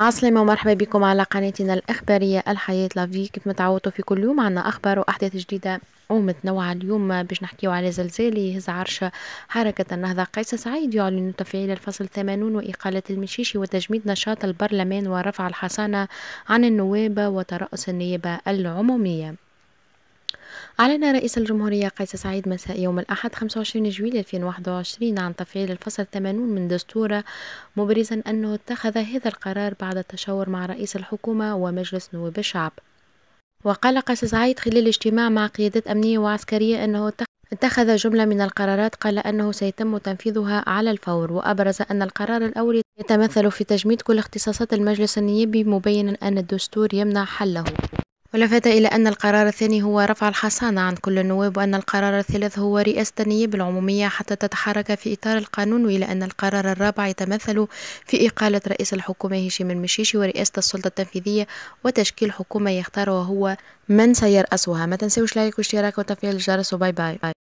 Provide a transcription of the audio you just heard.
عسلامة ومرحبا بكم على قناتنا الإخبارية الحياة لافي كيف متعودتوا في كل يوم عنا أخبار وأحداث جديدة ومتنوعة اليوم باش نحكيو على زلزال يهز عرش حركة النهضة قيس سعيد يعلن تفعيل الفصل 80 وإقالة المشيشي وتجميد نشاط البرلمان ورفع الحصانة عن النواب وترأس النيابة العمومية أعلن رئيس الجمهورية قيس سعيد مساء يوم الأحد 25 جويل 2021 عن تفعيل الفصل 80 من دستوره مبرزا أنه اتخذ هذا القرار بعد التشاور مع رئيس الحكومة ومجلس نواب الشعب وقال قيس سعيد خلال اجتماع مع قيادات أمنية وعسكرية أنه اتخذ جملة من القرارات قال أنه سيتم تنفيذها على الفور وأبرز أن القرار الأول يتمثل في تجميد كل اختصاصات المجلس النيابي مبينا أن الدستور يمنع حله ولفت إلى أن القرار الثاني هو رفع الحصانة عن كل النواب وأن القرار الثالث هو رئاسة النيابة العمومية حتى تتحرك في إطار القانون وإلى أن القرار الرابع يتمثل في إقالة رئيس الحكومة هشام المشيشي ورئاسة السلطة التنفيذية وتشكيل حكومة يختار وهو من سيرأسها ما تنسوش لايك واشتراك وتفعيل الجرس وباي باي, باي.